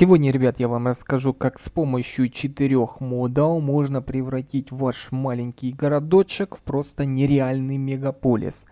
Сегодня, ребят, я вам расскажу, как с помощью четырех модов можно превратить ваш маленький городочек в просто нереальный мегаполис.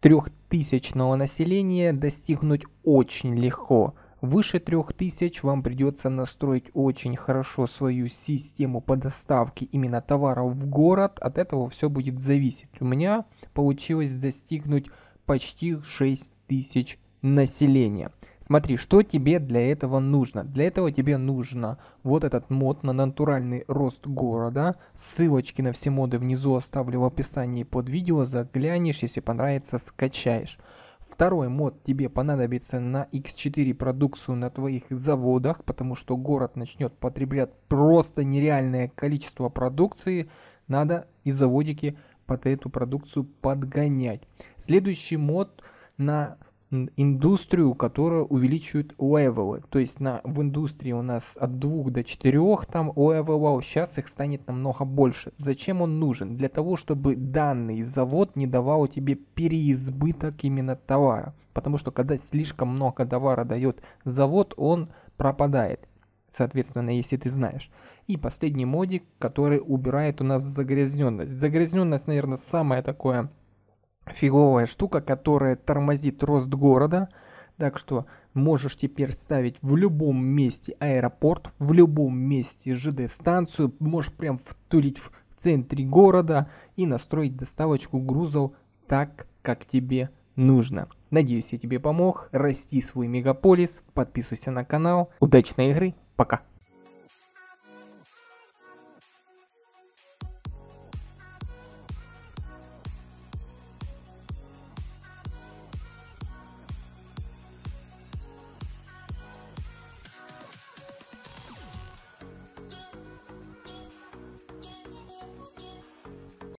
Трехтысячного населения достигнуть очень легко. Выше трех тысяч вам придется настроить очень хорошо свою систему по доставке именно товаров в город. От этого все будет зависеть. У меня получилось достигнуть почти 6000 населения. Смотри, что тебе для этого нужно. Для этого тебе нужно вот этот мод на натуральный рост города. Ссылочки на все моды внизу оставлю в описании под видео. Заглянешь, если понравится, скачаешь. Второй мод тебе понадобится на X4 продукцию на твоих заводах, потому что город начнет потреблять просто нереальное количество продукции. Надо и заводики под эту продукцию подгонять. Следующий мод на индустрию, которая увеличивает левелы. То есть на, в индустрии у нас от 2 до 4 там левелов, сейчас а их станет намного больше. Зачем он нужен? Для того, чтобы данный завод не давал тебе переизбыток именно товара. Потому что когда слишком много товара дает завод, он пропадает. Соответственно, если ты знаешь. И последний модик, который убирает у нас загрязненность. Загрязненность, наверное, самое такое фиговая штука, которая тормозит рост города. Так что можешь теперь ставить в любом месте аэропорт, в любом месте ЖД-станцию, можешь прям втулить в центре города и настроить доставочку грузов так, как тебе нужно. Надеюсь, я тебе помог. Расти свой мегаполис. Подписывайся на канал. Удачной игры. Пока.